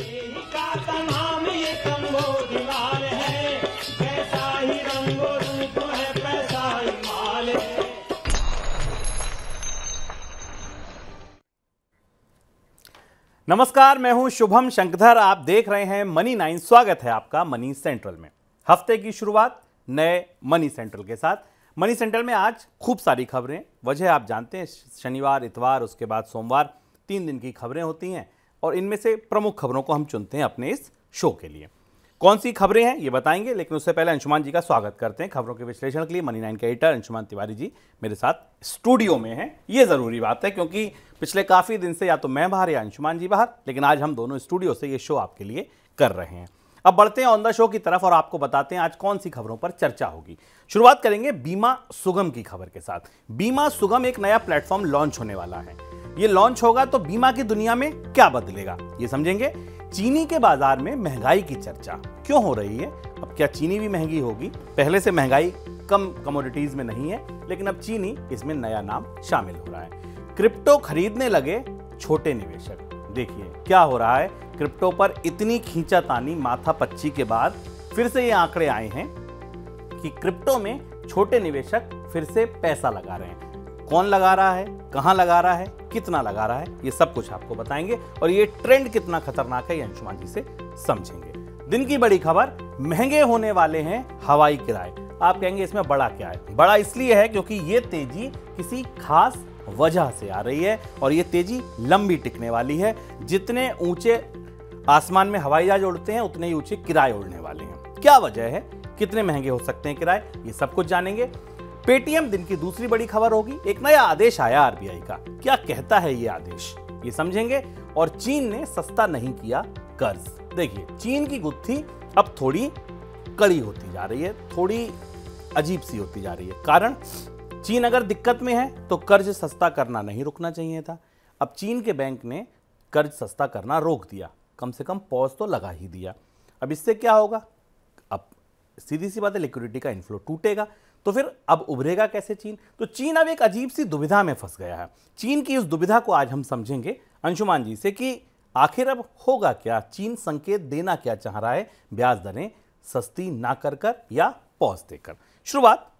नमस्कार मैं हूं शुभम शंकधर आप देख रहे हैं मनी नाइन स्वागत है आपका मनी सेंट्रल में हफ्ते की शुरुआत नए मनी सेंट्रल के साथ मनी सेंट्रल में आज खूब सारी खबरें वजह आप जानते हैं शनिवार इतवार उसके बाद सोमवार तीन दिन की खबरें होती हैं और इनमें से प्रमुख खबरों को हम चुनते हैं अपने इस शो के लिए कौन सी खबरें हैं ये बताएंगे लेकिन उससे पहले अंशुमान जी का स्वागत करते हैं खबरों के विश्लेषण के लिए मनी नाइन के एडिटर अंशुमान तिवारी जी मेरे साथ स्टूडियो में हैं ये ज़रूरी बात है क्योंकि पिछले काफ़ी दिन से या तो मैं बाहर या अंशुमान जी बाहर लेकिन आज हम दोनों स्टूडियो से ये शो आपके लिए कर रहे हैं अब बढ़ते हैं ऑन द शो की तरफ और आपको बताते हैं आज कौन सी खबरों पर चर्चा होगी शुरुआत करेंगे बीमा सुगम की खबर के साथ बीमा सुगम एक नया प्लेटफॉर्म लॉन्च होने वाला है ये लॉन्च होगा तो बीमा की दुनिया में क्या बदलेगा ये समझेंगे चीनी के बाजार में महंगाई की चर्चा क्यों हो रही है अब क्या चीनी भी महंगी होगी पहले से महंगाई कम कमोडिटीज में नहीं है लेकिन अब चीनी इसमें नया नाम शामिल हो रहा है क्रिप्टो खरीदने लगे छोटे निवेशक देखिए क्या हो रहा है क्रिप्टो पर इतनी खींचा तानी माथा पच्ची के बाद फिर से ये आंकड़े आए हैं कि क्रिप्टो में छोटे निवेशक फिर से पैसा लगा रहे हैं कौन लगा रहा है कहां लगा रहा है कितना लगा रहा है ये सब कुछ आपको बताएंगे और ये ट्रेंड कितना खतरनाक है ये अंशुमान जी से समझेंगे दिन की बड़ी खबर महंगे होने वाले हैं हवाई किराए आप कहेंगे इसमें बड़ा क्या है बड़ा इसलिए है क्योंकि ये तेजी किसी खास वजह से आ रही है और ये तेजी लंबी टिकने वाली है जितने ऊंचे आसमान में हवाई जहाज उड़ते हैं उतने ही ऊंचे किराए उड़ने वाले हैं क्या वजह है कितने महंगे हो सकते हैं किराए ये सब कुछ जानेंगे पेटीएम दिन की दूसरी बड़ी खबर होगी एक नया आदेश आया आरबीआई का क्या कहता है ये आदेश ये समझेंगे और चीन ने सस्ता नहीं किया कर्ज देखिए चीन की गुत्थी अब थोड़ी कड़ी होती जा रही है थोड़ी अजीब सी होती जा रही है कारण चीन अगर दिक्कत में है तो कर्ज सस्ता करना नहीं रुकना चाहिए था अब चीन के बैंक ने कर्ज सस्ता करना रोक दिया कम से कम पॉज तो लगा ही दिया अब इससे क्या होगा सीधी सी बात है लिक्विडिटी का इन्फ्लो टूटेगा तो फिर अब उभरेगा कैसे चीन तो चीन अब एक अजीब सी दुविधा में फंस गया है चीन की इस दुविधा को आज हम समझेंगे अंशुमान जी से कि आखिर अब होगा क्या चीन संकेत देना क्या चाह रहा है ब्याज दरें सस्ती ना कर कर या पॉज देकर शुरुआत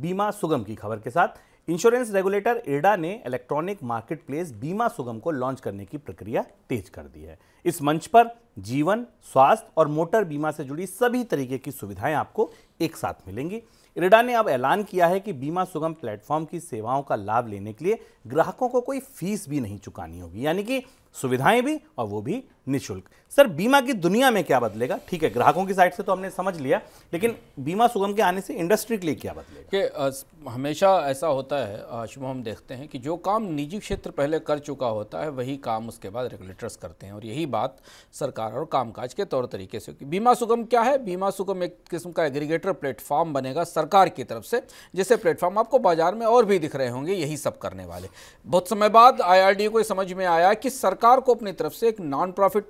बीमा सुगम की खबर के साथ इंश्योरेंस रेगुलेटर इरडा ने electronic market place Bima Sugam को लॉन्च करने की प्रक्रिया तेज कर दी है इस मंच पर जीवन स्वास्थ्य और मोटर बीमा से जुड़ी सभी तरीके की सुविधाएं आपको एक साथ मिलेंगी इरडा ने अब ऐलान किया है कि बीमा सुगम प्लेटफॉर्म की सेवाओं का लाभ लेने के लिए ग्राहकों को कोई फीस भी नहीं चुकानी होगी यानी कि सुविधाएं भी और वो भी निशुल्क सर बीमा की दुनिया में क्या बदलेगा ठीक है ग्राहकों की साइड से तो हमने समझ लिया लेकिन बीमा सुगम के आने से इंडस्ट्री के लिए क्या बदलेगा कि हमेशा ऐसा होता है शुभ हम देखते हैं कि जो काम निजी क्षेत्र पहले कर चुका होता है वही काम उसके बाद रेगुलेटर्स करते हैं और यही बात सरकार और कामकाज के तौर तरीके से होगी बीमा सुगम क्या है बीमा सुगम एक किस्म का एग्रीगेटर प्लेटफॉर्म बनेगा सरकार की तरफ से जैसे प्लेटफॉर्म आपको बाजार में और भी दिख रहे होंगे यही सब करने वाले बहुत समय बाद आई को समझ में आया कि सरकार सरकार को अपनी तरफ से एक नॉन प्रॉफिट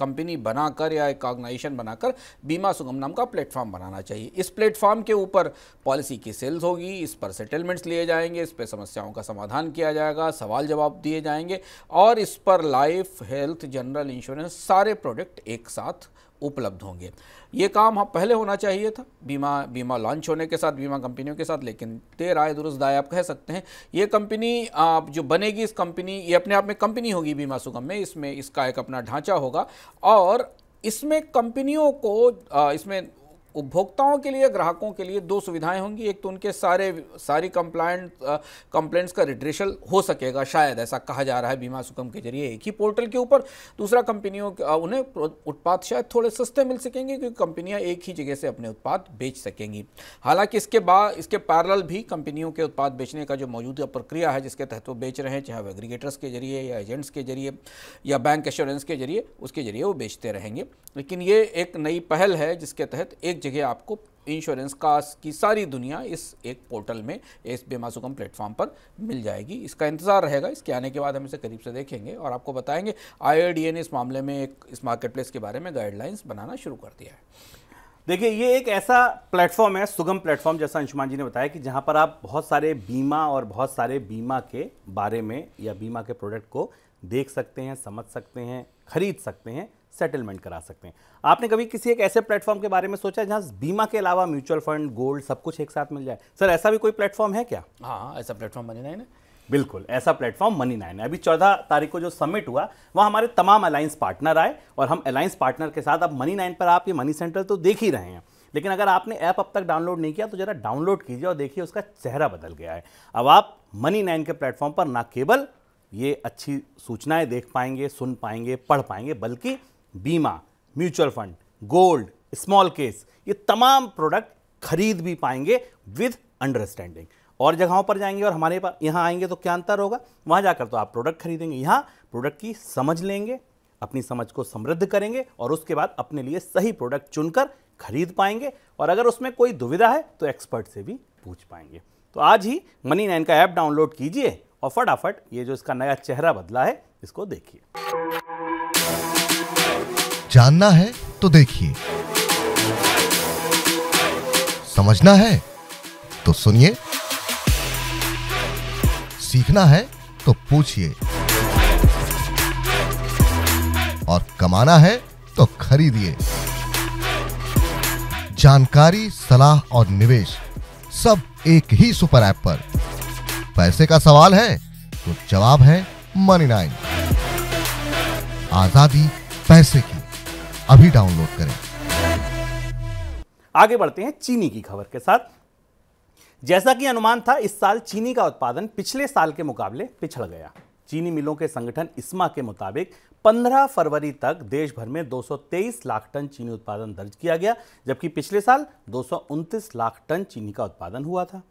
कंपनी बनाकर या एक ऑर्गेनाइजेशन बनाकर बीमा सुगम नाम का प्लेटफॉर्म बनाना चाहिए इस प्लेटफॉर्म के ऊपर पॉलिसी की सेल्स होगी इस पर सेटलमेंट्स लिए जाएंगे इस पर समस्याओं का समाधान किया जाएगा सवाल जवाब दिए जाएंगे और इस पर लाइफ हेल्थ जनरल इंश्योरेंस सारे प्रोडक्ट एक साथ उपलब्ध होंगे ये काम हाँ पहले होना चाहिए था बीमा बीमा लॉन्च होने के साथ बीमा कंपनियों के साथ लेकिन देर आए दुरुस्त आए आप कह सकते हैं ये कंपनी आप जो बनेगी इस कंपनी ये अपने आप में कंपनी होगी बीमा सुगम में इसमें इसका एक अपना ढांचा होगा और इसमें कंपनियों को इसमें उपभोक्ताओं के लिए ग्राहकों के लिए दो सुविधाएं होंगी एक तो उनके सारे सारी कंप्लाइंट कंप्लेंट्स का रिड्रेशल हो सकेगा शायद ऐसा कहा जा रहा है बीमा सुगम के जरिए एक ही पोर्टल के ऊपर दूसरा कंपनियों उन्हें उत्पाद शायद थोड़े सस्ते मिल सकेंगे क्योंकि कंपनियां एक ही जगह से अपने उत्पाद बेच सकेंगी हालांकि इसके बाद इसके पैरल भी कंपनियों के उत्पाद बेचने का जो मौजूदा प्रक्रिया है जिसके तहत वो बेच रहे हैं चाहे वो एग्रीगेटर्स के जरिए या एजेंट्स के जरिए या बैंक एश्योरेंस के जरिए उसके जरिए वो बेचते रहेंगे लेकिन ये एक नई पहल है जिसके तहत एक जगह आपको इंश्योरेंस का की सारी दुनिया इस एक पोर्टल में इस बीमा सुगम प्लेटफॉर्म पर मिल जाएगी इसका इंतजार रहेगा इसके आने के बाद हम इसे करीब से देखेंगे और आपको बताएंगे आई ने इस मामले में एक इस मार्केट प्लेस के बारे में गाइडलाइंस बनाना शुरू कर दिया है देखिए ये एक ऐसा प्लेटफॉर्म है सुगम प्लेटफॉर्म जैसा अंशुमान जी ने बताया कि जहाँ पर आप बहुत सारे बीमा और बहुत सारे बीमा के बारे में या बीमा के प्रोडक्ट को देख सकते हैं समझ सकते हैं खरीद सकते हैं सेटलमेंट करा सकते हैं आपने कभी किसी एक ऐसे प्लेटफॉर्म के बारे में सोचा जहाँ बीमा के अलावा म्यूचुअल फंड गोल्ड सब कुछ एक साथ मिल जाए सर ऐसा भी कोई प्लेटफॉर्म है क्या हाँ, हाँ ऐसा प्लेटफॉर्म बने नाइन ना बिल्कुल ऐसा प्लेटफॉर्म मनी नाइन है अभी चौदह तारीख को जो समिट हुआ वहाँ हमारे तमाम अलायंस पार्टनर आए और हम अलायंस पार्टनर के साथ अब मनी नाइन पर आप ये मनी सेंटर तो देख ही रहे हैं लेकिन अगर आपने ऐप अब तक डाउनलोड नहीं किया तो जरा डाउनलोड कीजिए और देखिए उसका चेहरा बदल गया है अब आप मनी नाइन के प्लेटफॉर्म पर ना केवल ये अच्छी सूचनाएं देख पाएंगे सुन पाएंगे पढ़ पाएंगे बल्कि बीमा mutual fund gold small case ये तमाम प्रोडक्ट खरीद भी पाएंगे विद अंडरस्टैंडिंग और जगहों पर जाएंगे और हमारे पास यहाँ आएंगे तो क्या अंतर होगा वहाँ जाकर तो आप प्रोडक्ट खरीदेंगे यहाँ प्रोडक्ट की समझ लेंगे अपनी समझ को समृद्ध करेंगे और उसके बाद अपने लिए सही प्रोडक्ट चुनकर खरीद पाएंगे और अगर उसमें कोई दुविधा है तो एक्सपर्ट से भी पूछ पाएंगे तो आज ही मनी नाइन का ऐप डाउनलोड कीजिए और फटाफट ये जो इसका नया चेहरा बदला है इसको देखिए जानना है तो देखिए समझना है तो सुनिए सीखना है तो पूछिए और कमाना है तो खरीदिए जानकारी सलाह और निवेश सब एक ही सुपर ऐप पर पैसे का सवाल है तो जवाब है मनी नाइन आजादी पैसे की अभी डाउनलोड करें आगे बढ़ते हैं चीनी की खबर के साथ जैसा कि अनुमान था इस साल चीनी का उत्पादन पिछले साल के मुकाबले पिछड़ गया चीनी मिलों के संगठन इस्मा के मुताबिक 15 फरवरी तक देश भर में 223 लाख टन चीनी उत्पादन दर्ज किया गया जबकि पिछले साल दो लाख टन चीनी का उत्पादन हुआ था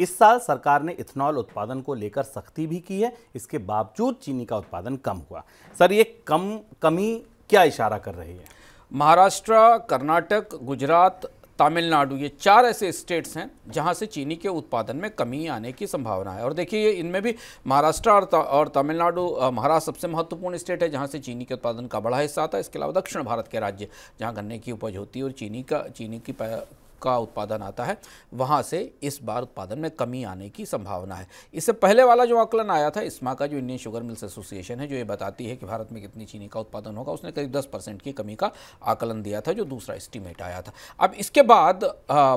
इस साल सरकार ने इथेनॉल उत्पादन को लेकर सख्ती भी की है इसके बावजूद चीनी का उत्पादन कम हुआ सर ये कम कमी क्या इशारा कर रही है महाराष्ट्र कर्नाटक गुजरात तमिलनाडु ये चार ऐसे स्टेट्स हैं जहाँ से चीनी के उत्पादन में कमी आने की संभावना है और देखिए इनमें भी महाराष्ट्र और और तमिलनाडु महाराष्ट्र सबसे महत्वपूर्ण स्टेट है जहाँ से चीनी के उत्पादन का बड़ा हिस्सा आता है इसके अलावा दक्षिण भारत के राज्य जहाँ गन्ने की उपज होती है और चीनी का चीनी की का उत्पादन आता है वहाँ से इस बार उत्पादन में कमी आने की संभावना है इससे पहले वाला जो आकलन आया था इसमा का जो इंडियन शुगर मिल्स एसोसिएशन है जो ये बताती है कि भारत में कितनी चीनी का उत्पादन होगा उसने करीब दस परसेंट की कमी का आकलन दिया था जो दूसरा एस्टिमेट आया था अब इसके बाद आ,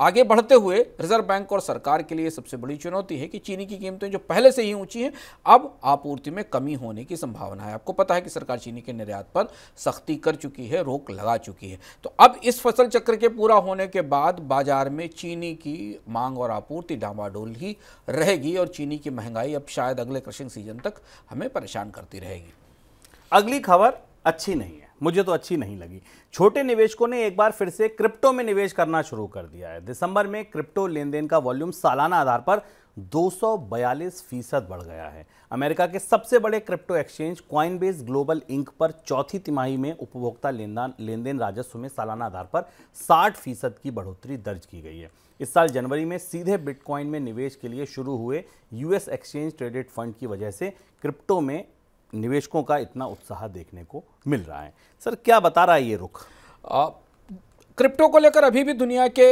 आगे बढ़ते हुए रिजर्व बैंक और सरकार के लिए सबसे बड़ी चुनौती है कि चीनी की कीमतें जो पहले से ही ऊंची हैं अब आपूर्ति में कमी होने की संभावना है आपको पता है कि सरकार चीनी के निर्यात पर सख्ती कर चुकी है रोक लगा चुकी है तो अब इस फसल चक्र के पूरा होने के बाद बाजार में चीनी की मांग और आपूर्ति डामाडोल ही रहेगी और चीनी की महंगाई अब शायद अगले क्रशिंग सीजन तक हमें परेशान करती रहेगी अगली खबर अच्छी नहीं है मुझे तो अच्छी नहीं लगी छोटे निवेशकों ने एक बार फिर से क्रिप्टो में निवेश करना शुरू कर दिया है दिसंबर में क्रिप्टो लेन देन का वॉल्यूम सालाना आधार पर 242 फीसद बढ़ गया है अमेरिका के सबसे बड़े crypto exchange Coin Global Inc पर चौथी तिमाही में उपभोक्ता लेनदान लेन देन राजस्व में सालाना आधार पर 60 फीसद की बढ़ोतरी दर्ज की गई है इस साल जनवरी में सीधे बिटकॉइन में निवेश के लिए शुरू हुए यूएस एक्सचेंज ट्रेडेड फंड की वजह से क्रिप्टो में निवेशकों का इतना उत्साह देखने को मिल रहा है सर क्या बता रहा है ये रुख आ, क्रिप्टो को लेकर अभी भी दुनिया के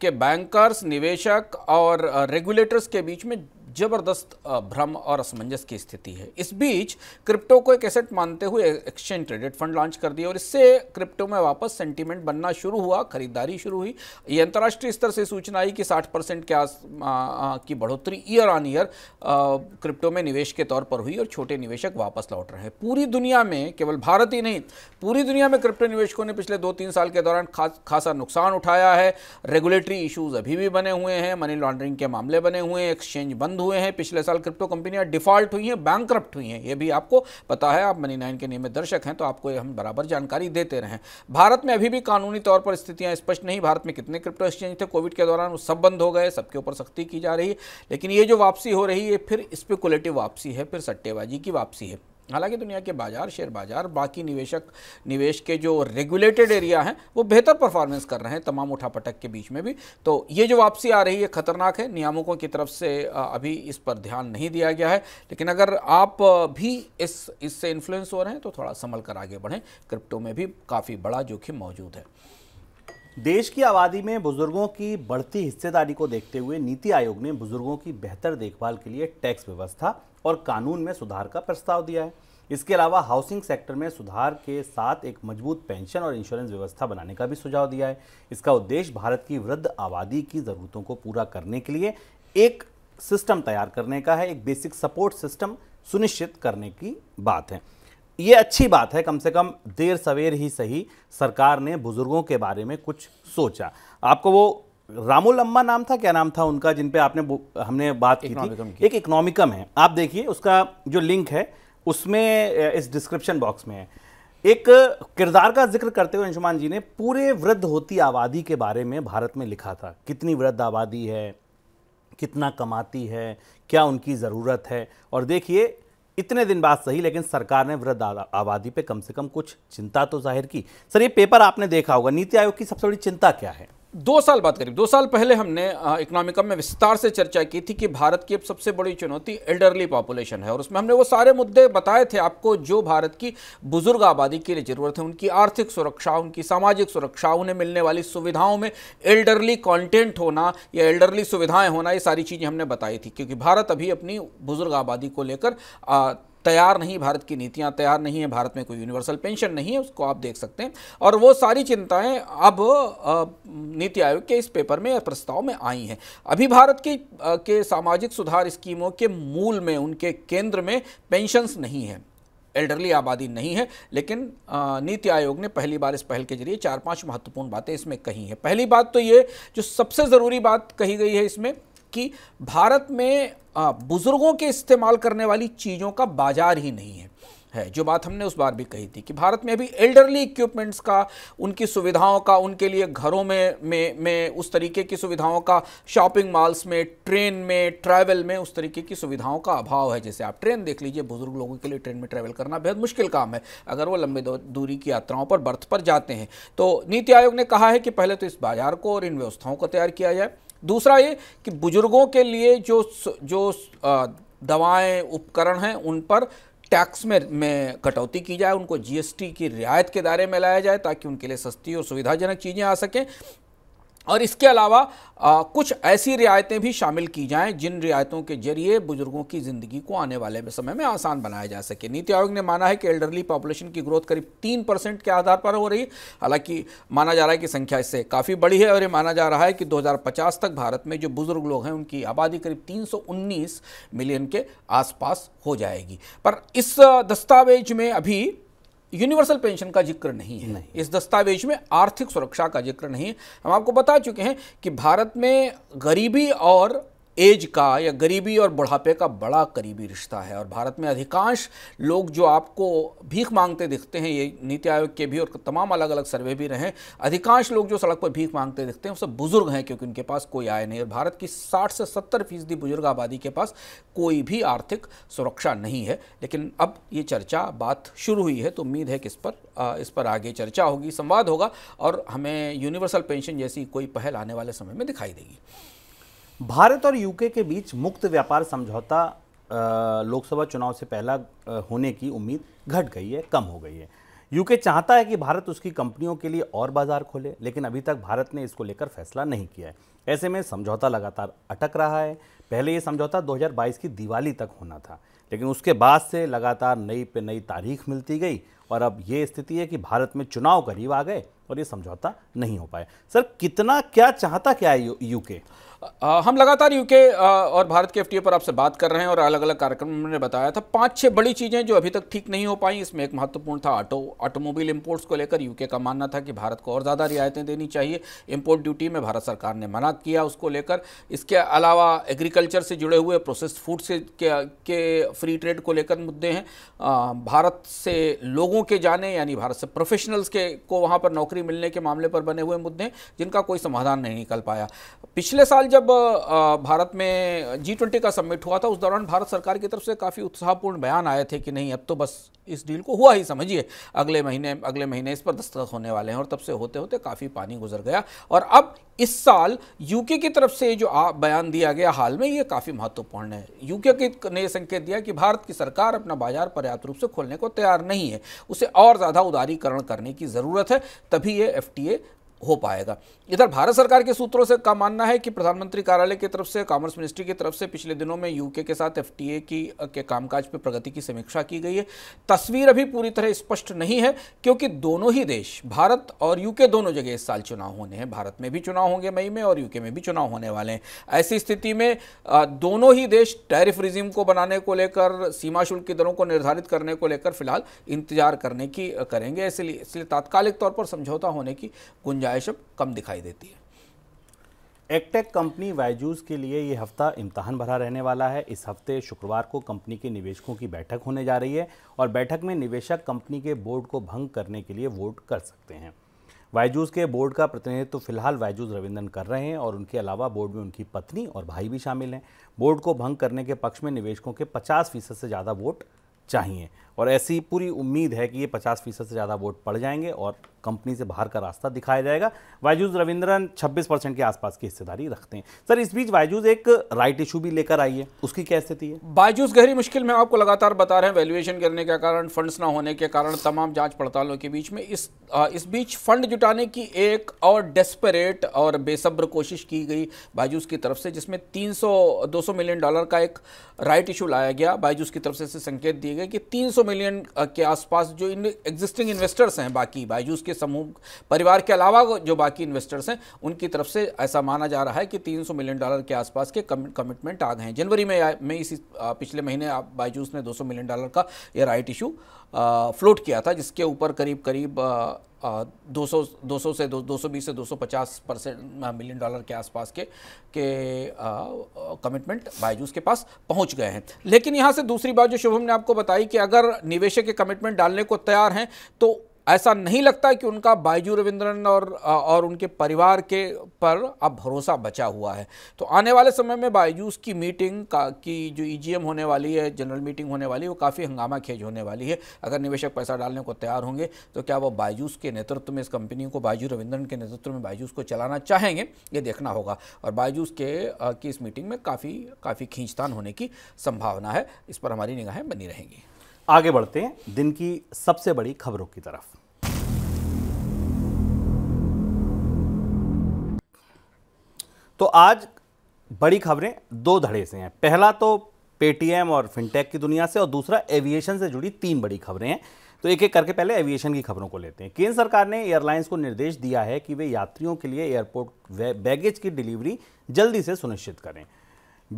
के बैंकर्स निवेशक और रेगुलेटर्स के बीच में जबरदस्त भ्रम और असमंजस की स्थिति है इस बीच क्रिप्टो को एक एसेट मानते हुए एक्सचेंज ट्रेडेड फंड लॉन्च कर दिया और इससे क्रिप्टो में वापस सेंटीमेंट बनना शुरू हुआ खरीदारी शुरू हुई ये अंतर्राष्ट्रीय स्तर से सूचना आई कि साठ परसेंट के आस की बढ़ोतरी ईयर ऑन ईयर क्रिप्टो में निवेश के तौर पर हुई और छोटे निवेशक वापस लौट रहे हैं पूरी दुनिया में केवल भारत ही नहीं पूरी दुनिया में क्रिप्टो निवेशकों ने पिछले दो तीन साल के दौरान खासा नुकसान उठाया है रेगुलेटरी इशूज अभी भी बने हुए हैं मनी लॉन्ड्रिंग के मामले बने हुए हैं एक्सचेंज बंद हुए हैं पिछले साल क्रिप्टो कंपनियां डिफॉल्ट हुई हैं बैंक हुई हैं ये भी आपको पता है आप मनी नाइन के नियमित दर्शक हैं तो आपको हम बराबर जानकारी देते रहें भारत में अभी भी कानूनी तौर पर स्थितियां स्पष्ट नहीं भारत में कितने क्रिप्टो एक्सचेंज थे कोविड के दौरान वो सब बंद हो गए सबके ऊपर सख्ती की जा रही है लेकिन ये जो वापसी हो रही है फिर स्पेकुलेटिव वापसी है फिर सट्टेबाजी की वापसी है हालांकि दुनिया के बाजार शेयर बाजार बाकी निवेशक निवेश के जो रेगुलेटेड एरिया हैं वो बेहतर परफॉर्मेंस कर रहे हैं तमाम उठापटक के बीच में भी तो ये जो वापसी आ रही है ख़तरनाक है नियामकों की तरफ से अभी इस पर ध्यान नहीं दिया गया है लेकिन अगर आप भी इस इससे इन्फ्लुएंस हो रहे हैं तो थोड़ा संभल कर आगे बढ़ें क्रिप्टो में भी काफ़ी बड़ा जोखिम मौजूद है देश की आबादी में बुजुर्गों की बढ़ती हिस्सेदारी को देखते हुए नीति आयोग ने बुजुर्गों की बेहतर देखभाल के लिए टैक्स व्यवस्था और कानून में सुधार का प्रस्ताव दिया है इसके अलावा हाउसिंग सेक्टर में सुधार के साथ एक मजबूत पेंशन और इंश्योरेंस व्यवस्था बनाने का भी सुझाव दिया है इसका उद्देश्य भारत की वृद्ध आबादी की ज़रूरतों को पूरा करने के लिए एक सिस्टम तैयार करने का है एक बेसिक सपोर्ट सिस्टम सुनिश्चित करने की बात है ये अच्छी बात है कम से कम देर सवेर ही सही सरकार ने बुज़ुर्गों के बारे में कुछ सोचा आपको वो रामुल अम्मा नाम था क्या नाम था उनका जिन पे आपने हमने बात की थी की। एक इकोनॉमिकम है आप देखिए उसका जो लिंक है उसमें इस डिस्क्रिप्शन बॉक्स में है एक किरदार का जिक्र करते हुए अंशुमान जी ने पूरे वृद्ध होती आबादी के बारे में भारत में लिखा था कितनी वृद्ध आबादी है कितना कमाती है क्या उनकी ज़रूरत है और देखिए इतने दिन बाद सही लेकिन सरकार ने वृद्ध आबादी पे कम से कम कुछ चिंता तो जाहिर की सर ये पेपर आपने देखा होगा नीति आयोग की सबसे बड़ी चिंता क्या है दो साल बात करीब दो साल पहले हमने इकोनॉमिकम में विस्तार से चर्चा की थी कि भारत की अब सबसे बड़ी चुनौती एल्डरली पॉपुलेशन है और उसमें हमने वो सारे मुद्दे बताए थे आपको जो भारत की बुजुर्ग आबादी के लिए ज़रूरत है उनकी आर्थिक सुरक्षा उनकी सामाजिक सुरक्षा उन्हें मिलने वाली सुविधाओं में एल्डरली कॉन्टेंट होना या एल्डरली सुविधाएँ होना ये सारी चीज़ें हमने बताई थी क्योंकि भारत अभी अपनी बुजुर्ग आबादी को लेकर तैयार नहीं भारत की नीतियाँ तैयार नहीं है भारत में कोई यूनिवर्सल पेंशन नहीं है उसको आप देख सकते हैं और वो सारी चिंताएं अब नीति आयोग के इस पेपर में प्रस्ताव में आई हैं अभी भारत की के सामाजिक सुधार स्कीमों के मूल में उनके केंद्र में पेंशन्स नहीं है एल्डरली आबादी नहीं है लेकिन नीति आयोग ने पहली बार इस पहल के जरिए चार पांच महत्वपूर्ण बातें इसमें कही हैं पहली बात तो ये जो सबसे ज़रूरी बात कही गई है इसमें कि भारत में बुज़ुर्गों के इस्तेमाल करने वाली चीज़ों का बाजार ही नहीं है है जो बात हमने उस बार भी कही थी कि भारत में अभी एल्डरली इक्विपमेंट्स का उनकी सुविधाओं का उनके लिए घरों में में में उस तरीके की सुविधाओं का शॉपिंग मॉल्स में ट्रेन में ट्रैवल में उस तरीके की सुविधाओं का अभाव है जैसे आप ट्रेन देख लीजिए बुजुर्ग लोगों के लिए ट्रेन में ट्रैवल करना बेहद मुश्किल काम है अगर वो लंबे दूरी की यात्राओं पर बर्थ पर जाते हैं तो नीति आयोग ने कहा है कि पहले तो इस बाजार को और इन व्यवस्थाओं को तैयार किया जाए दूसरा ये कि बुज़ुर्गों के लिए जो जो दवाएं उपकरण हैं उन पर टैक्स में में कटौती की जाए उनको जीएसटी की रियायत के दायरे में लाया जाए ताकि उनके लिए सस्ती और सुविधाजनक चीज़ें आ सकें और इसके अलावा आ, कुछ ऐसी रियायतें भी शामिल की जाएं जिन रियायतों के जरिए बुजुर्गों की ज़िंदगी को आने वाले में समय में आसान बनाया जा सके नीति आयोग ने माना है कि एल्डरली पॉपुलेशन की ग्रोथ करीब तीन परसेंट के आधार पर हो रही है हालांकि माना जा रहा है कि संख्या इससे काफ़ी बड़ी है और ये माना जा रहा है कि 2050 तक भारत में जो बुज़ुर्ग लोग हैं उनकी आबादी करीब तीन मिलियन के आसपास हो जाएगी पर इस दस्तावेज में अभी यूनिवर्सल पेंशन का जिक्र नहीं है नहीं। इस दस्तावेज में आर्थिक सुरक्षा का जिक्र नहीं है हम आपको बता चुके हैं कि भारत में गरीबी और एज का या गरीबी और बुढ़ापे का बड़ा करीबी रिश्ता है और भारत में अधिकांश लोग जो आपको भीख मांगते दिखते हैं ये नीति आयोग के भी और तमाम अलग अलग सर्वे भी रहे अधिकांश लोग जो सड़क पर भीख मांगते दिखते हैं वो सब बुज़ुर्ग हैं क्योंकि उनके पास कोई आय नहीं और भारत की साठ से सत्तर फीसदी बुजुर्ग आबादी के पास कोई भी आर्थिक सुरक्षा नहीं है लेकिन अब ये चर्चा बात शुरू हुई है तो उम्मीद है कि इस पर इस पर आगे चर्चा होगी संवाद होगा और हमें यूनिवर्सल पेंशन जैसी कोई पहल आने वाले समय में दिखाई देगी भारत और यूके के बीच मुक्त व्यापार समझौता लोकसभा चुनाव से पहला होने की उम्मीद घट गई है कम हो गई है यूके चाहता है कि भारत उसकी कंपनियों के लिए और बाजार खोले लेकिन अभी तक भारत ने इसको लेकर फैसला नहीं किया है ऐसे में समझौता लगातार अटक रहा है पहले ये समझौता 2022 की दिवाली तक होना था लेकिन उसके बाद से लगातार नई पे नई तारीख मिलती गई और अब ये स्थिति है कि भारत में चुनाव करीब आ गए और ये समझौता नहीं हो पाया सर कितना क्या चाहता क्या है यू, यूके आ, हम लगातार यूके और भारत के एफटीए पर आपसे बात कर रहे हैं और अलग अलग कार्यक्रम में बताया था पांच छह बड़ी चीज़ें जो अभी तक ठीक नहीं हो पाई इसमें एक महत्वपूर्ण था ऑटो ऑटोमोबाइल इंपोर्ट्स को लेकर यूके का मानना था कि भारत को और ज़्यादा रियायतें देनी चाहिए इंपोर्ट ड्यूटी में भारत सरकार ने मना किया उसको लेकर इसके अलावा एग्रीकल्चर से जुड़े हुए प्रोसेस्ड फूड से के, के फ्री ट्रेड को लेकर मुद्दे हैं भारत से लोगों के जाने यानी भारत से प्रोफेशनल्स के को वहाँ पर नौकरी नौकरी मिलने के मामले पर बने हुए मुद्दे जिनका कोई समाधान नहीं निकल पाया पिछले साल जब भारत में जी ट्वेंटी का सम्मिट हुआ था उस दौरान भारत सरकार की तरफ से काफ़ी उत्साहपूर्ण बयान आए थे कि नहीं अब तो बस इस डील को हुआ ही समझिए अगले महीने अगले महीने इस पर दस्तखत होने वाले हैं और तब से होते होते काफ़ी पानी गुजर गया और अब इस साल यूके की तरफ से जो बयान दिया गया हाल में ये काफ़ी महत्वपूर्ण है यूके के ने संकेत दिया कि भारत की सरकार अपना बाजार पर्याप्त रूप से खोलने को तैयार नहीं है उसे और ज़्यादा उदारीकरण करने की ज़रूरत है तभी ये एफ हो पाएगा इधर भारत सरकार के सूत्रों से का मानना है कि प्रधानमंत्री कार्यालय की तरफ से कॉमर्स मिनिस्ट्री की तरफ से पिछले दिनों में यूके के साथ एफटीए की के कामकाज पर प्रगति की समीक्षा की गई है तस्वीर अभी पूरी तरह स्पष्ट नहीं है क्योंकि दोनों ही देश भारत और यूके दोनों जगह इस साल चुनाव होने हैं भारत में भी चुनाव होंगे मई में और यूके में भी चुनाव होने वाले हैं ऐसी स्थिति में दोनों ही देश टैरिफ रिजिम को बनाने को लेकर सीमा शुल्क की दरों को निर्धारित करने को लेकर फिलहाल इंतजार करने की करेंगे इसलिए इसलिए तात्कालिक तौर पर समझौता होने की गुंजाइश कम दिखाई दिखाई देती है एक्टेक कंपनी वायजूस के लिए ये हफ्ता इम्तहान भरा रहने वाला है इस हफ्ते शुक्रवार को कंपनी के निवेशकों की बैठक होने जा रही है और बैठक में निवेशक कंपनी के बोर्ड को भंग करने के लिए वोट कर सकते हैं वायजूस के बोर्ड का प्रतिनिधित्व तो फिलहाल वायजूस रविंदन कर रहे हैं और उनके अलावा बोर्ड में उनकी पत्नी और भाई भी शामिल हैं बोर्ड को भंग करने के पक्ष में निवेशकों के पचास से ज़्यादा वोट चाहिए और ऐसी पूरी उम्मीद है कि ये 50 फीसद से ज़्यादा वोट पड़ जाएंगे और कंपनी से बाहर का रास्ता दिखाया जाएगा वायजूज रविंद्रन 26 परसेंट के आसपास की हिस्सेदारी रखते हैं सर इस बीच वायजूज एक राइट इशू भी लेकर आई है उसकी क्या स्थिति है वायजूज गहरी मुश्किल में आपको लगातार बता रहे हैं वैल्यूएशन करने के कारण फंड्स ना होने के कारण तमाम जांच पड़तालों के बीच में इस इस बीच फंड जुटाने की एक और डेस्परेट और बेसब्र कोशिश की गई बायजूस की तरफ से जिसमें 300 200 मिलियन डॉलर का एक राइट इशू लाया गया बायजूस की तरफ से संकेत दिए गए कि 300 मिलियन uh, के आसपास जो इन एग्जिस्टिंग इन्वेस्टर्स हैं बाकी बायजूस के समूह परिवार के अलावा जो बाकी इन्वेस्टर्स हैं उनकी तरफ से ऐसा माना जा रहा है कि 300 मिलियन डॉलर के आसपास के कमिटमेंट आ गए हैं जनवरी में में इसी पिछले महीने बायजूस ने दो मिलियन डॉलर का यह राइट इशू फ्लोट किया था जिसके ऊपर करीब करीब 200 200 से 220 से 250 परसेंट मिलियन डॉलर के आसपास के के कमिटमेंट बायजूस के पास पहुंच गए हैं लेकिन यहाँ से दूसरी बात जो शुभम ने आपको बताई कि अगर निवेशक के कमिटमेंट डालने को तैयार हैं तो ऐसा नहीं लगता कि उनका बायजू रविंद्रन और और उनके परिवार के पर अब भरोसा बचा हुआ है तो आने वाले समय में बायजूस की मीटिंग का की जो ईजीएम e होने वाली है जनरल मीटिंग होने वाली है वो काफ़ी हंगामा खेज होने वाली है अगर निवेशक पैसा डालने को तैयार होंगे तो क्या वो बायजूस के नेतृत्व में इस कंपनी को बायजू रविंद्रन के नेतृत्व में बायजूस को चलाना चाहेंगे ये देखना होगा और बायजूस के की इस मीटिंग में काफ़ी काफ़ी खींचतान होने की संभावना है इस पर हमारी निगाहें बनी रहेंगी आगे बढ़ते हैं दिन की सबसे बड़ी खबरों की तरफ तो आज बड़ी खबरें दो धड़े से हैं पहला तो पेटीएम और फिनटेक की दुनिया से और दूसरा एविएशन से जुड़ी तीन बड़ी खबरें हैं तो एक एक करके पहले एविएशन की खबरों को लेते हैं केंद्र सरकार ने एयरलाइंस को निर्देश दिया है कि वे यात्रियों के लिए एयरपोर्ट बैगेज की डिलीवरी जल्दी से सुनिश्चित करें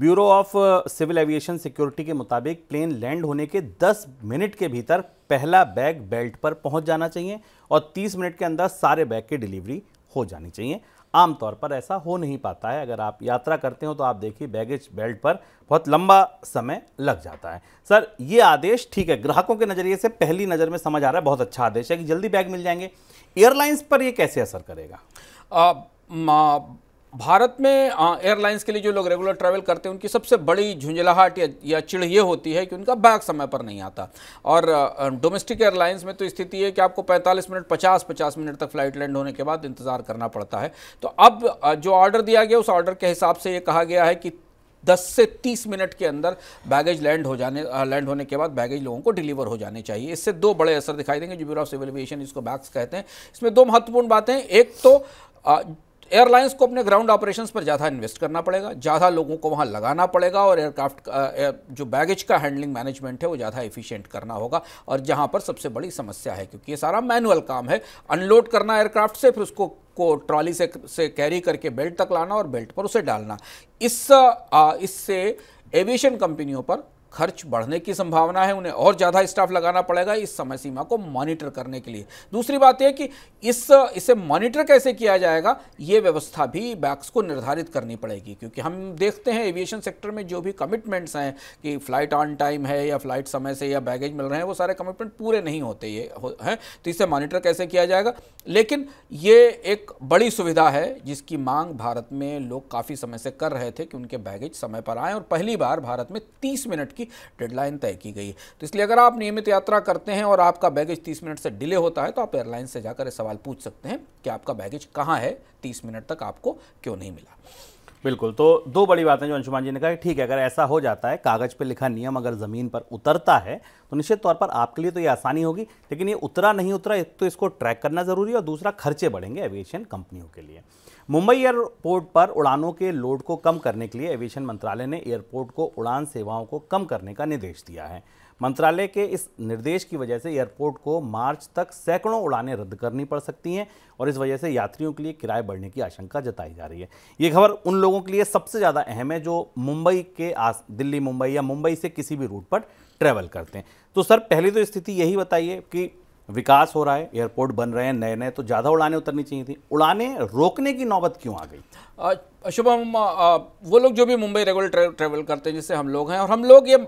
bureau of civil aviation security के मुताबिक प्लेन लैंड होने के 10 मिनट के भीतर पहला बैग बेल्ट पर पहुंच जाना चाहिए और 30 मिनट के अंदर सारे बैग की डिलीवरी हो जानी चाहिए आमतौर पर ऐसा हो नहीं पाता है अगर आप यात्रा करते हो तो आप देखिए बैगेज बेल्ट पर बहुत लंबा समय लग जाता है सर ये आदेश ठीक है ग्राहकों के नज़रिए से पहली नज़र में समझ आ रहा है बहुत अच्छा आदेश है कि जल्दी बैग मिल जाएंगे एयरलाइंस पर ये कैसे असर करेगा आ, भारत में एयरलाइंस के लिए जो लोग रेगुलर ट्रैवल करते हैं उनकी सबसे बड़ी झुंझलाहट या, या चिड़ ये होती है कि उनका बैग समय पर नहीं आता और डोमेस्टिक एयरलाइंस में तो स्थिति है कि आपको 45 मिनट 50 50 मिनट तक फ्लाइट लैंड होने के बाद इंतज़ार करना पड़ता है तो अब जो ऑर्डर दिया गया उस ऑर्डर के हिसाब से ये कहा गया है कि 10 से 30 मिनट के अंदर बैगेज लैंड हो जाने लैंड होने के बाद बैगेज लोगों को डिलीवर हो जाने चाहिए इससे दो बड़े असर दिखाई देंगे जो ब्यूरो ऑफ सिविल एविएशन इसको बैग्स कहते हैं इसमें दो महत्वपूर्ण बातें एक तो एयरलाइंस को अपने ग्राउंड ऑपरेशंस पर ज़्यादा इन्वेस्ट करना पड़ेगा ज़्यादा लोगों को वहाँ लगाना पड़ेगा और एयरक्राफ्ट एयर, जो बैगेज का हैंडलिंग मैनेजमेंट है वो ज़्यादा एफिशिएंट करना होगा और जहाँ पर सबसे बड़ी समस्या है क्योंकि ये सारा मैनुअल काम है अनलोड करना एयरक्राफ्ट से फिर उसको को ट्रॉली से से कैरी करके बेल्ट तक लाना और बेल्ट पर उसे डालना इस इससे एविएशन कंपनियों पर खर्च बढ़ने की संभावना है उन्हें और ज़्यादा स्टाफ लगाना पड़ेगा इस समय सीमा को मॉनिटर करने के लिए दूसरी बात यह कि इस इसे मॉनिटर कैसे किया जाएगा ये व्यवस्था भी बैक्स को निर्धारित करनी पड़ेगी क्योंकि हम देखते हैं एविएशन सेक्टर में जो भी कमिटमेंट्स हैं कि फ़्लाइट ऑन टाइम है या फ़्लाइट समय से या बैगेज मिल रहे हैं वो सारे कमिटमेंट पूरे नहीं होते ये हो, हैं तो इसे मॉनिटर कैसे किया जाएगा लेकिन ये एक बड़ी सुविधा है जिसकी मांग भारत में लोग काफ़ी समय से कर रहे थे कि उनके बैगेज समय पर आएँ और पहली बार भारत में तीस मिनट की डेडलाइन तय की गई है तो इसलिए अगर आप नियमित यात्रा करते हैं और आपका बैगेज तीस मिनट से डिले होता है तो आप एयरलाइन से जाकर सवाल पूछ सकते हैं कि आपका बैगेज कहाँ है तीस मिनट तक आपको क्यों नहीं मिला बिल्कुल तो दो बड़ी बातें जो अंशुमान जी ने कहा ठीक है अगर ऐसा हो जाता है कागज़ पे लिखा नियम अगर ज़मीन पर उतरता है तो निश्चित तौर पर आपके लिए तो ये आसानी होगी लेकिन ये उतरा नहीं उतरा तो इसको ट्रैक करना ज़रूरी है और दूसरा खर्चे बढ़ेंगे एविएशन कंपनियों के लिए मुंबई एयरपोर्ट पर उड़ानों के लोड को कम करने के लिए एविएशन मंत्रालय ने एयरपोर्ट को उड़ान सेवाओं को कम करने का निर्देश दिया है मंत्रालय के इस निर्देश की वजह से एयरपोर्ट को मार्च तक सैकड़ों उड़ानें रद्द करनी पड़ सकती हैं और इस वजह से यात्रियों के लिए किराए बढ़ने की आशंका जताई जा रही है ये खबर उन लोगों के लिए सबसे ज़्यादा अहम है जो मुंबई के आस दिल्ली मुंबई या मुंबई से किसी भी रूट पर ट्रैवल करते हैं तो सर पहले तो स्थिति यही बताइए कि विकास हो रहा है एयरपोर्ट बन रहे हैं नए नए तो ज़्यादा उड़ाने उतरनी चाहिए थी उड़ाने रोकने की नौबत क्यों आ गई शुभम वो लोग जो भी मुंबई रेगुलर ट्रे, ट्रेवल करते हैं जिससे हम लोग हैं और हम लोग ये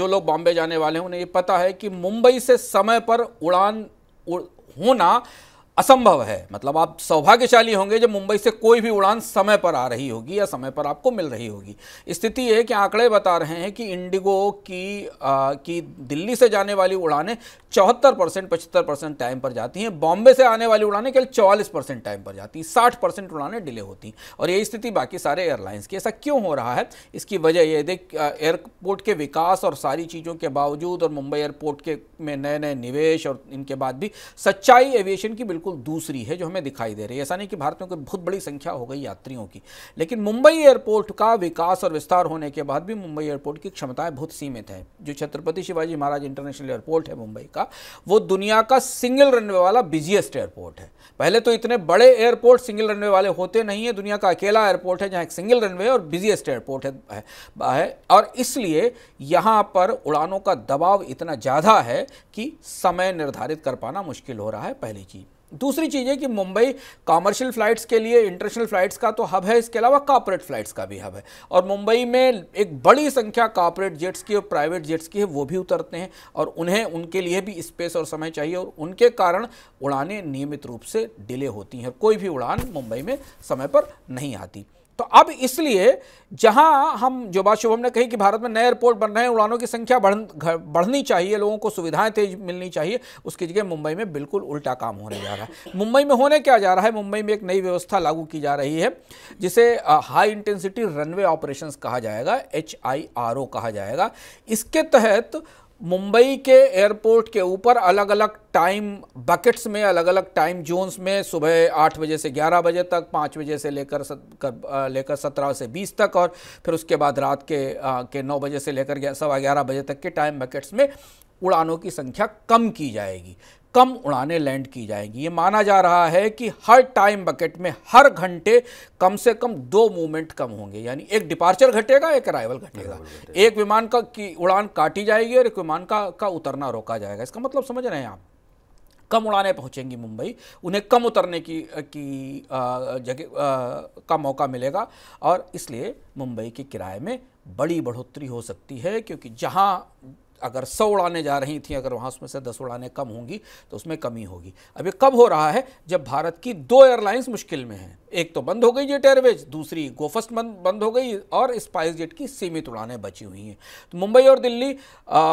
जो लोग बॉम्बे जाने वाले हैं उन्हें ये पता है कि मुंबई से समय पर उड़ान उड़, होना असंभव है मतलब आप सौभाग्यशाली होंगे जब मुंबई से कोई भी उड़ान समय पर आ रही होगी या समय पर आपको मिल रही होगी स्थिति यह है कि आंकड़े बता रहे हैं कि इंडिगो की आ, की दिल्ली से जाने वाली उड़ानें चौहत्तर परसेंट पचहत्तर परसेंट टाइम पर जाती हैं बॉम्बे से आने वाली उड़ानें केवल चौवालीस परसेंट टाइम पर जाती हैं साठ परसेंट उड़ानें डिले होती हैं और यही स्थिति बाकी सारे एयरलाइंस की ऐसा क्यों हो रहा है इसकी वजह यह देख एयरपोर्ट के विकास और सारी चीज़ों के बावजूद और मुंबई एयरपोर्ट के में नए नए निवेश और इनके बाद भी सच्चाई एविएशन की बिल्कुल बिल्कुल दूसरी है जो हमें दिखाई दे रही है ऐसा नहीं कि भारत में कोई बहुत बड़ी संख्या हो गई यात्रियों की लेकिन मुंबई एयरपोर्ट का विकास और विस्तार होने के बाद भी मुंबई एयरपोर्ट की क्षमताएं बहुत सीमित है जो छत्रपति शिवाजी महाराज इंटरनेशनल एयरपोर्ट है मुंबई का वो दुनिया का सिंगल रनवे वाला बिजिएस्ट एयरपोर्ट है पहले तो इतने बड़े एयरपोर्ट सिंगल रनवे वाले होते नहीं है दुनिया का अकेला एयरपोर्ट है जहाँ एक सिंगल रनवे और बिजिएस्ट एयरपोर्ट है और इसलिए यहाँ पर उड़ानों का दबाव इतना ज़्यादा है कि समय निर्धारित कर पाना मुश्किल हो रहा है पहली चीज़ दूसरी चीज़ है कि मुंबई कॉमर्शियल फ़्लाइट्स के लिए इंटरनेशनल फ़्लाइट्स का तो हब है इसके अलावा कॉपोरेट फ़्लाइट्स का भी हब है और मुंबई में एक बड़ी संख्या कॉपोरेट जेट्स की और प्राइवेट जेट्स की है वो भी उतरते हैं और उन्हें उनके लिए भी स्पेस और समय चाहिए और उनके कारण उड़ानें नियमित रूप से डिले होती हैं कोई भी उड़ान मुंबई में समय पर नहीं आती तो अब इसलिए जहां हम जो बात शुभम ने कही कि भारत में नए एयरपोर्ट बन रहे हैं उड़ानों की संख्या बढ़ बढ़नी चाहिए लोगों को सुविधाएं तेज मिलनी चाहिए उसकी जगह मुंबई में बिल्कुल उल्टा काम होने जा रहा है मुंबई में होने क्या जा रहा है मुंबई में एक नई व्यवस्था लागू की जा रही है जिसे हाई इंटेंसिटी रनवे ऑपरेशन कहा जाएगा एच कहा जाएगा इसके तहत मुंबई के एयरपोर्ट के ऊपर अलग अलग टाइम बकेट्स में अलग अलग टाइम जोन्स में सुबह आठ बजे से ग्यारह बजे तक पाँच बजे से लेकर कर, लेकर सत्रह से बीस तक और फिर उसके बाद रात के आ, के नौ बजे से लेकर सवा ग्यारह बजे तक के टाइम बकेट्स में उड़ानों की संख्या कम की जाएगी कम उड़ानें लैंड की जाएंगी ये माना जा रहा है कि हर टाइम बकेट में हर घंटे कम से कम दो मूवमेंट कम होंगे यानी एक डिपार्चर घटेगा एक अराइवल घटेगा एक विमान का की उड़ान काटी जाएगी और एक विमान का का उतरना रोका जाएगा इसका मतलब समझ रहे हैं आप कम उड़ाने पहुंचेंगी मुंबई उन्हें कम उतरने की की जगह का मौका मिलेगा और इसलिए मुंबई के किराए में बड़ी बढ़ोतरी हो सकती है क्योंकि जहां अगर सौ उड़ाने जा रही थी अगर वहाँ उसमें से दस उड़ाने कम होंगी तो उसमें कमी होगी अब ये कब हो रहा है जब भारत की दो एयरलाइंस मुश्किल में हैं एक तो बंद हो गई जेट एयरवेज दूसरी गोफस्ट बंद हो गई और स्पाइस जेट की सीमित उड़ानें बची हुई हैं तो मुंबई और दिल्ली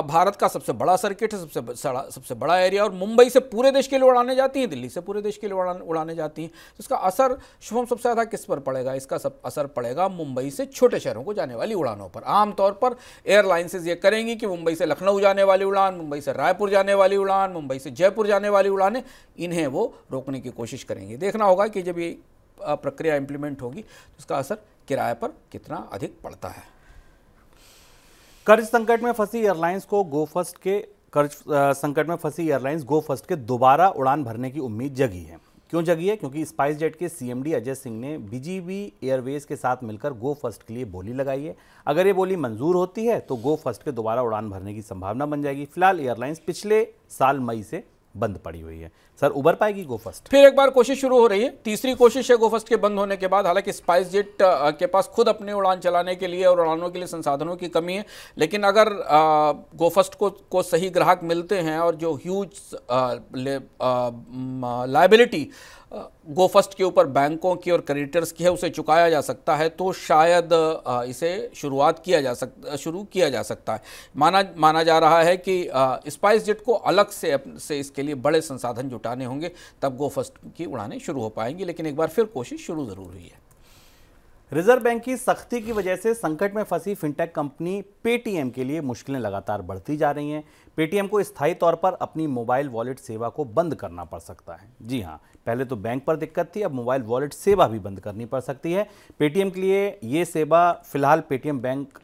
भारत का सबसे बड़ा सर्किट है सबसे सबसे बड़ा एरिया और मुंबई से पूरे देश के लिए उड़ाने जाती हैं दिल्ली से पूरे देश के लिए उड़ान उड़ाने जाती हैं तो इसका असर शुभम सबसे ज़्यादा किस पर पड़ेगा इसका सब असर पड़ेगा मुंबई से छोटे शहरों को जाने वाली उड़ानों पर आमतौर पर एयरलाइंसेज ये करेंगी कि मुंबई से लखनऊ जाने वाली उड़ान मुंबई से रायपुर जाने वाली उड़ान मुंबई से जयपुर जाने वाली उड़ानें इन्हें वो रोकने की कोशिश करेंगे देखना होगा कि जब ये प्रक्रिया इम्प्लीमेंट होगी तो उसका असर किराए पर कितना अधिक पड़ता है कर्ज संकट में फंसी एयरलाइंस को गो फर्स्ट के कर्ज संकट में फंसी एयरलाइंस गो फर्स्ट के दोबारा उड़ान भरने की उम्मीद जगी है क्यों जगी है क्योंकि स्पाइस जेट के सीएमडी अजय सिंह ने बीजीबी एयरवेज के साथ मिलकर गो फर्स्ट के लिए बोली लगाई है अगर ये बोली मंजूर होती है तो गो फर्स्ट के दोबारा उड़ान भरने की संभावना बन जाएगी फिलहाल एयरलाइंस पिछले साल मई से बंद पड़ी हुई है सर उबर पाएगी गोफर्स्ट फिर एक बार कोशिश शुरू हो रही है तीसरी कोशिश है गोफर्स्ट के बंद होने के बाद हालांकि स्पाइस जेट के पास खुद अपने उड़ान चलाने के लिए और उड़ानों के लिए संसाधनों की कमी है लेकिन अगर गोफर्स्ट को को सही ग्राहक मिलते हैं और जो ह्यूज लाइबिलिटी गोफर्स्ट के ऊपर बैंकों की और क्रेडिटर्स की है उसे चुकाया जा सकता है तो शायद इसे शुरुआत किया जा सकता शुरू किया जा सकता है माना माना जा रहा है कि स्पाइस जेट को अलग से से इसके लिए बड़े संसाधन जुटा हटाने होंगे तब गो फर्स्ट की उड़ानें शुरू हो पाएंगी लेकिन एक बार फिर कोशिश शुरू ज़रूर हुई है रिजर्व बैंक की सख्ती की वजह से संकट में फंसी फिनटेक कंपनी पेटीएम के लिए मुश्किलें लगातार बढ़ती जा रही हैं पेटीएम को स्थायी तौर पर अपनी मोबाइल वॉलेट सेवा को बंद करना पड़ सकता है जी हाँ पहले तो बैंक पर दिक्कत थी अब मोबाइल वॉलेट सेवा भी बंद करनी पड़ सकती है पेटीएम के लिए ये सेवा फिलहाल पेटीएम बैंक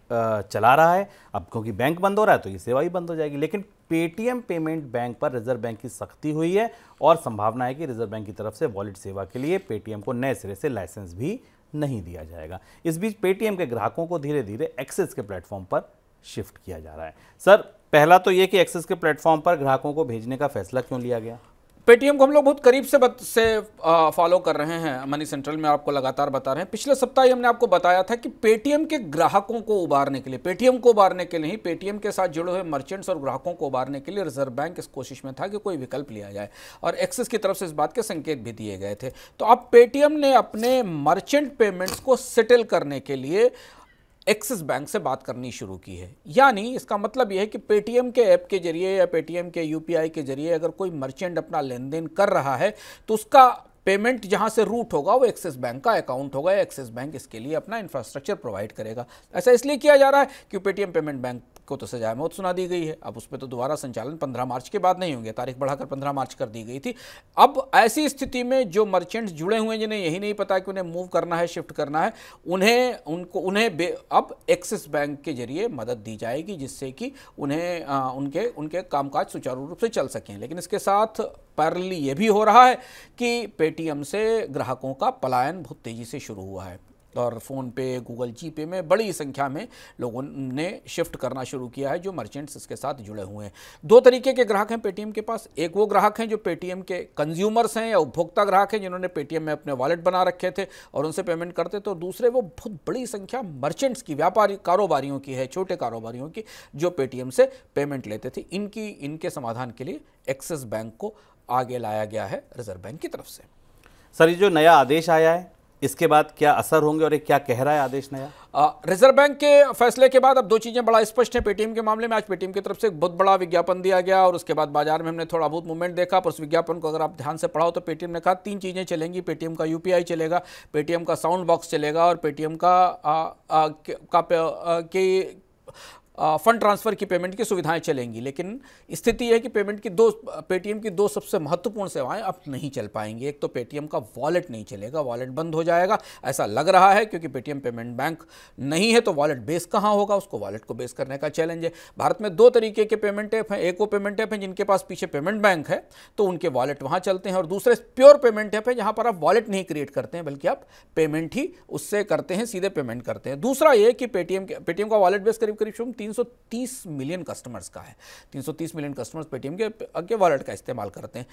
चला रहा है अब क्योंकि बैंक बंद हो रहा है तो ये सेवा ही बंद हो जाएगी लेकिन पेटीएम पेमेंट बैंक पर रिजर्व बैंक की सख्ती हुई है और संभावना है कि रिजर्व बैंक की तरफ से वॉलेट सेवा के लिए पेटीएम को नए सिरे से लाइसेंस भी नहीं दिया जाएगा इस बीच पेटीएम के ग्राहकों को धीरे धीरे एक्सेस के प्लेटफॉर्म पर शिफ्ट किया जा रहा है सर पहला तो ये कि एक्सेस के प्लेटफॉर्म पर ग्राहकों को भेजने का फैसला क्यों लिया गया पेटीएम को हम लोग बहुत करीब से बत, से फॉलो कर रहे हैं मनी सेंट्रल में आपको लगातार बता रहे हैं पिछले सप्ताह ही हमने आपको बताया था कि पेटीएम के ग्राहकों को उबारने के लिए पेटीएम को उबारने के लिए ही पेटीएम के साथ जुड़े हुए मर्चेंट्स और ग्राहकों को उबारने के लिए रिजर्व बैंक इस कोशिश में था कि कोई विकल्प लिया जाए और एक्सिस की तरफ से इस बात के संकेत भी दिए गए थे तो अब पेटीएम ने अपने मर्चेंट पेमेंट्स को सेटल करने के लिए एक्सिस बैंक से बात करनी शुरू की है यानी इसका मतलब यह है कि पेटीएम के ऐप के जरिए या पेटीएम के यूपीआई के जरिए अगर कोई मर्चेंट अपना लेन देन कर रहा है तो उसका पेमेंट जहां से रूट होगा वो एक्सिस बैंक का अकाउंट होगा या एक्सिस बैंक इसके लिए अपना इंफ्रास्ट्रक्चर प्रोवाइड करेगा ऐसा इसलिए किया जा रहा है कि पेटीएम पेमेंट बैंक को तो सजाए मौत सुना दी गई है अब उसमें तो दोबारा संचालन पंद्रह मार्च के बाद नहीं होंगे तारीख बढ़ाकर पंद्रह मार्च कर दी गई थी अब ऐसी स्थिति में जो मर्चेंट्स जुड़े हुए हैं जिन्हें यही नहीं पता कि उन्हें मूव करना है शिफ्ट करना है उन्हें उनको उन्हें अब एक्सिस बैंक के जरिए मदद दी जाएगी जिससे कि उन्हें आ, उनके उनके कामकाज सुचारू रूप से चल सकें लेकिन इसके साथ पैरली ये भी हो रहा है कि पेटीएम से ग्राहकों का पलायन बहुत तेज़ी से शुरू हुआ है और फ़ोनपे गूगल जी पे में बड़ी संख्या में लोगों ने शिफ्ट करना शुरू किया है जो मर्चेंट्स इसके साथ जुड़े हुए हैं दो तरीके के ग्राहक हैं पेटीएम के पास एक वो ग्राहक हैं जो पेटीएम के कंज्यूमर्स हैं या उपभोक्ता ग्राहक हैं जिन्होंने पेटीएम में अपने वॉलेट बना रखे थे और उनसे पेमेंट करते तो दूसरे वो बहुत बड़ी संख्या मर्चेंट्स की व्यापारी कारोबारियों की है छोटे कारोबारियों की जो पेटीएम से पेमेंट लेते थे इनकी इनके समाधान के लिए एक्सिस बैंक को आगे लाया गया है रिजर्व बैंक की तरफ से सर ये जो नया आदेश आया है इसके बाद क्या असर होंगे और ये क्या कह रहा है आदेश नया रिजर्व बैंक के फैसले के बाद अब दो चीज़ें बड़ा स्पष्ट हैं पेटीएम के मामले में आज पेटीएम की तरफ से एक बहुत बड़ा विज्ञापन दिया गया और उसके बाद बाजार में हमने थोड़ा बहुत मूवमेंट देखा पर उस विज्ञापन को अगर आप ध्यान से पढ़ाओ तो पेटीएम ने कहा तीन चीज़ें चलेंगी पेटीएम का यूपीआई चलेगा पेटीएम का साउंड बॉक्स चलेगा और पेटीएम का, आ, आ, का, का, का, फंड ट्रांसफ़र की पेमेंट की सुविधाएं चलेंगी लेकिन स्थिति यह है कि पेमेंट की दो पेटीएम की दो सबसे महत्वपूर्ण सेवाएं अब नहीं चल पाएंगी एक तो पेटीएम का वॉलेट नहीं चलेगा वॉलेट बंद हो जाएगा ऐसा लग रहा है क्योंकि पेटीएम पेमेंट बैंक नहीं है तो वॉलेट बेस कहाँ होगा उसको वॉलेट को बेस करने का चैलेंज है भारत में दो तरीके के पेमेंट ऐप हैं एक वो पेमेंट ऐप हैं जिनके पास पीछे पेमेंट बैंक है तो उनके वॉलेट वहाँ चलते हैं और दूसरे प्योर पेमेंट ऐप है जहाँ पर आप वॉलेट नहीं क्रिएट करते हैं बल्कि आप पेमेंट ही उससे करते हैं सीधे पेमेंट करते हैं दूसरा ये कि पेटीएम के पेटीएम का वॉलेट बेस करीब करीब 330 मिलियन कस्टमर्स का है 330 मिलियन कस्टमर्स पेटीएम के के वॉलेट का इस्तेमाल करते हैं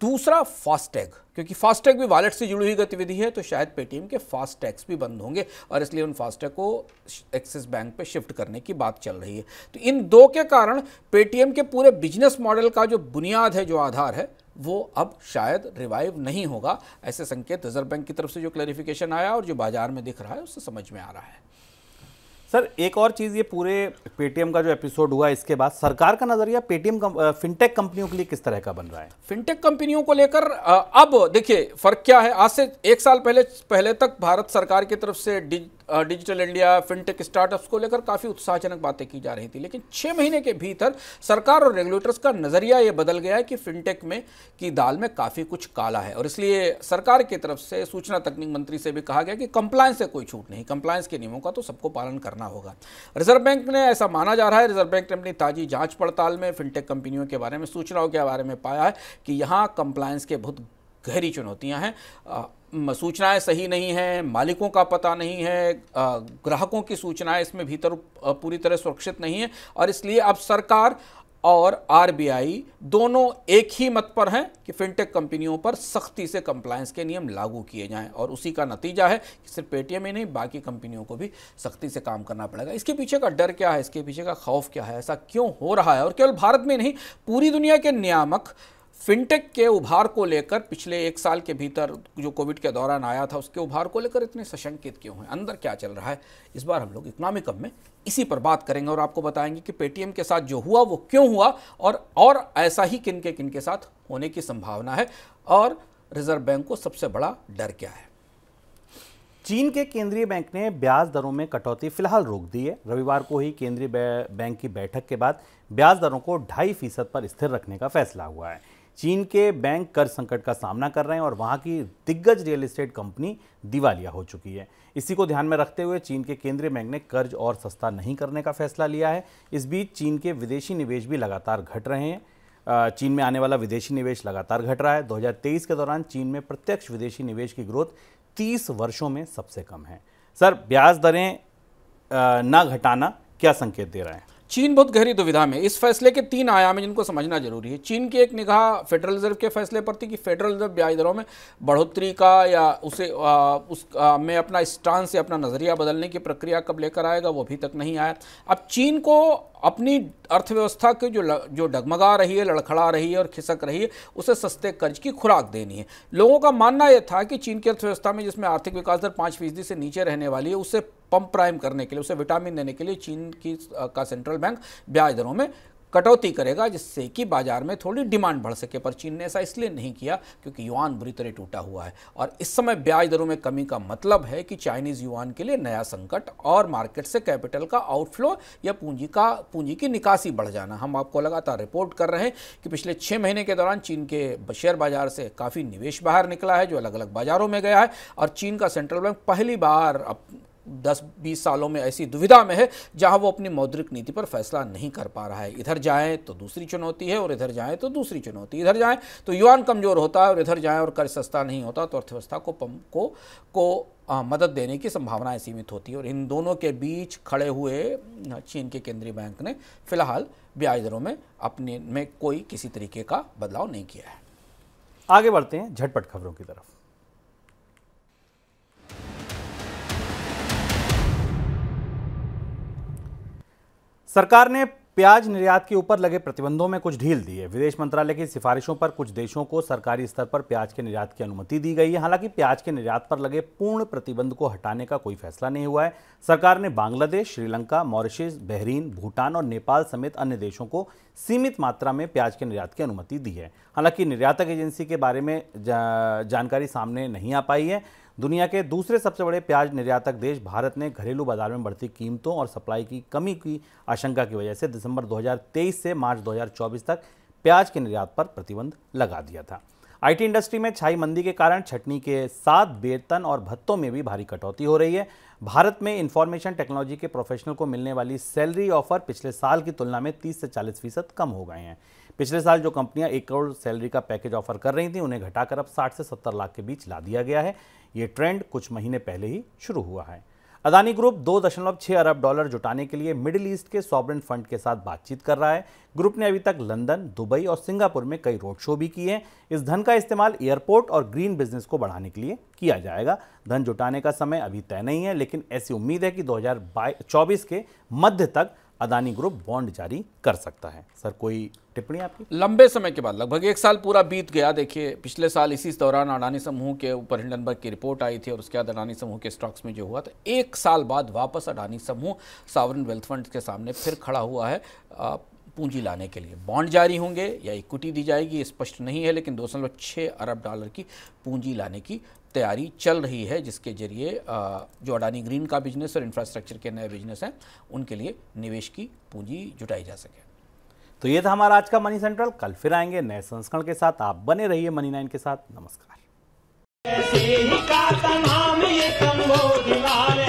दूसरा फास्टैग क्योंकि फास्टैग भी वॉलेट से जुड़ी हुई गतिविधि है तो शायद पेटीएम के फास्ट भी बंद होंगे और इसलिए उन फास्टैग को एक्सिस बैंक पे शिफ्ट करने की बात चल रही है तो इन दो के कारण पेटीएम के पूरे बिजनेस मॉडल का जो बुनियाद है जो आधार है वो अब शायद रिवाइव नहीं होगा ऐसे संकेत रिजर्व बैंक की तरफ से जो क्लैरिफिकेशन आया और जो बाजार में दिख रहा है उससे समझ में आ रहा है सर एक और चीज़ ये पूरे पेटीएम का जो एपिसोड हुआ इसके बाद सरकार का नज़रिया पेटीएम फिनटेक कंपनियों के लिए किस तरह का बन रहा है फिनटेक कंपनियों को लेकर अब देखिए फर्क क्या है आज से एक साल पहले पहले तक भारत सरकार की तरफ से डिज, डिजिटल इंडिया फिनटेक स्टार्टअप्स को लेकर काफ़ी उत्साहजनक बातें की जा रही थी लेकिन छः महीने के भीतर सरकार और रेगुलेटर्स का नज़रिया ये बदल गया है कि फिनटेक में की दाल में काफ़ी कुछ काला है और इसलिए सरकार की तरफ से सूचना तकनीक मंत्री से भी कहा गया कि कंप्लायंस से कोई छूट नहीं कंप्लायंस के नियमों का तो सबको पालन करना होगा रिजर्व बैंक ने ऐसा माना जा रहा है रिजर्व बैंक ने अपनी ताज़ी जाँच पड़ताल में फिनटेक कंपनियों के बारे में सूचनाओं के बारे में पाया है कि यहाँ कंप्लायंस के बहुत गहरी चुनौतियां हैं सूचनाएं सही नहीं हैं मालिकों का पता नहीं है ग्राहकों की सूचनाएं इसमें भीतर पूरी तरह सुरक्षित नहीं है और इसलिए अब सरकार और आरबीआई दोनों एक ही मत पर हैं कि फिनटेक कंपनियों पर सख्ती से कंप्लायंस के नियम लागू किए जाएं और उसी का नतीजा है कि सिर्फ पेटीएम ही नहीं बाकी कंपनियों को भी सख्ती से काम करना पड़ेगा इसके पीछे का डर क्या है इसके पीछे का खौफ क्या है ऐसा क्यों हो रहा है और केवल भारत में नहीं पूरी दुनिया के नियामक फिनटेक के उभार को लेकर पिछले एक साल के भीतर जो कोविड के दौरान आया था उसके उभार को लेकर इतने सशंकित क्यों हैं अंदर क्या चल रहा है इस बार हम लोग इकोनॉमिक में इसी पर बात करेंगे और आपको बताएंगे कि पेटीएम के साथ जो हुआ वो क्यों हुआ और और ऐसा ही किन के किन के साथ होने की संभावना है और रिजर्व बैंक को सबसे बड़ा डर क्या है चीन के केंद्रीय बैंक ने ब्याज दरों में कटौती फिलहाल रोक दी है रविवार को ही केंद्रीय बैंक की बैठक के बाद ब्याज दरों को ढाई फीसद पर स्थिर रखने का फैसला हुआ है चीन के बैंक कर्ज संकट का सामना कर रहे हैं और वहाँ की दिग्गज रियल एस्टेट कंपनी दिवालिया हो चुकी है इसी को ध्यान में रखते हुए चीन के केंद्रीय बैंक ने कर्ज और सस्ता नहीं करने का फैसला लिया है इस बीच चीन के विदेशी निवेश भी लगातार घट रहे हैं चीन में आने वाला विदेशी निवेश लगातार घट रहा है 2023 के दौरान चीन में प्रत्यक्ष विदेशी निवेश की ग्रोथ 30 वर्षों में सबसे कम है सर ब्याज दरें ना घटाना क्या संकेत दे रहा है चीन बहुत गहरी दुविधा में इस फैसले के तीन आयाम हैं जिनको समझना जरूरी है चीन की एक निगाह फेडरल रिजर्व के फैसले पर थी कि फेडरल रिजर्व ब्याज दरों में बढ़ोतरी का या उसे आ, उस आ, में अपना स्टांस या अपना नज़रिया बदलने की प्रक्रिया कब लेकर आएगा वो अभी तक नहीं आया अब चीन को अपनी अर्थव्यवस्था के जो ल, जो डगमगा रही है लड़खड़ा रही है और खिसक रही है उसे सस्ते कर्ज की खुराक देनी है लोगों का मानना यह था कि चीन की अर्थव्यवस्था में जिसमें आर्थिक विकास दर पाँच फीसदी से नीचे रहने वाली है उससे पंप प्राइम करने के लिए उसे विटामिन देने के लिए चीन की का सेंट्रल बैंक ब्याज दरों में कटौती करेगा जिससे कि बाजार में थोड़ी डिमांड बढ़ सके पर चीन ने ऐसा इसलिए नहीं किया क्योंकि युआन बुरी तरह टूटा हुआ है और इस समय ब्याज दरों में कमी का मतलब है कि चाइनीज युआन के लिए नया संकट और मार्केट से कैपिटल का आउटफ्लो या पूंजी का पूंजी की निकासी बढ़ जाना हम आपको लगातार रिपोर्ट कर रहे हैं कि पिछले छः महीने के दौरान चीन के शेयर बाजार से काफ़ी निवेश बाहर निकला है जो अलग अलग बाजारों में गया है और चीन का सेंट्रल बैंक पहली बार दस बीस सालों में ऐसी दुविधा में है जहां वो अपनी मौद्रिक नीति पर फैसला नहीं कर पा रहा है इधर जाएं तो दूसरी चुनौती है और इधर जाएं तो दूसरी चुनौती इधर जाएं तो युवान कमज़ोर होता है और इधर जाएं और कर्ज सस्ता नहीं होता तो अर्थव्यवस्था को पम को को आ, मदद देने की संभावनाएं सीमित होती है और इन दोनों के बीच खड़े हुए चीन के केंद्रीय बैंक ने फिलहाल ब्याज दरों में अपने में कोई किसी तरीके का बदलाव नहीं किया है आगे बढ़ते हैं झटपट खबरों की तरफ सरकार ने प्याज निर्यात के ऊपर लगे प्रतिबंधों में कुछ ढील दी है विदेश मंत्रालय की सिफारिशों पर कुछ देशों को सरकारी स्तर पर प्याज के निर्यात की अनुमति दी गई है हालांकि प्याज के निर्यात पर लगे पूर्ण प्रतिबंध को हटाने का कोई फैसला नहीं हुआ है सरकार ने बांग्लादेश श्रीलंका मॉरिशस बहरीन भूटान और नेपाल समेत अन्य देशों को सीमित मात्रा में प्याज के निर्यात की अनुमति दी है हालांकि निर्यातक एजेंसी के बारे में जा, जानकारी सामने नहीं आ पाई है दुनिया के दूसरे सबसे बड़े प्याज निर्यातक देश भारत ने घरेलू बाजार में बढ़ती कीमतों और सप्लाई की कमी की आशंका की वजह से दिसंबर 2023 से मार्च 2024 तक प्याज के निर्यात पर प्रतिबंध लगा दिया था आईटी इंडस्ट्री में छाई मंदी के कारण छटनी के साथ वेतन और भत्तों में भी भारी कटौती हो रही है भारत में इंफॉर्मेशन टेक्नोलॉजी के प्रोफेशनल को मिलने वाली सैलरी ऑफर पिछले साल की तुलना में 30 से 40 फीसद कम हो गए हैं पिछले साल जो कंपनियां एक करोड़ सैलरी का पैकेज ऑफर कर रही थी उन्हें घटाकर अब 60 से 70 लाख के बीच ला दिया गया है ये ट्रेंड कुछ महीने पहले ही शुरू हुआ है अदानी ग्रुप 2.6 अरब डॉलर जुटाने के लिए मिडिल ईस्ट के सॉबरन फंड के साथ बातचीत कर रहा है ग्रुप ने अभी तक लंदन दुबई और सिंगापुर में कई रोड शो भी किए हैं इस धन का इस्तेमाल एयरपोर्ट और ग्रीन बिजनेस को बढ़ाने के लिए किया जाएगा धन जुटाने का समय अभी तय नहीं है लेकिन ऐसी उम्मीद है कि दो के मध्य तक अदानी ग्रुप बॉन्ड जारी कर सकता है सर कोई टिप्पणी आपकी लंबे समय के बाद लगभग एक साल पूरा बीत गया देखिए पिछले साल इसी दौरान अडानी समूह के ऊपर हिंडनबर्ग की रिपोर्ट आई थी और उसके बाद अडानी समूह के स्टॉक्स में जो हुआ था तो एक साल बाद वापस अडानी समूह सावरन वेल्थ फंड के सामने फिर खड़ा हुआ है पूंजी लाने के लिए बॉन्ड जारी होंगे या इक्विटी दी जाएगी स्पष्ट नहीं है लेकिन दो अरब डॉलर की पूंजी लाने की तैयारी चल रही है जिसके जरिए जो अडानी ग्रीन का बिजनेस और इंफ्रास्ट्रक्चर के नए बिजनेस हैं उनके लिए निवेश की पूंजी जुटाई जा सके तो ये था हमारा आज का मनी सेंट्रल कल फिर आएंगे नए संस्करण के साथ आप बने रहिए मनी नाइन के साथ नमस्कार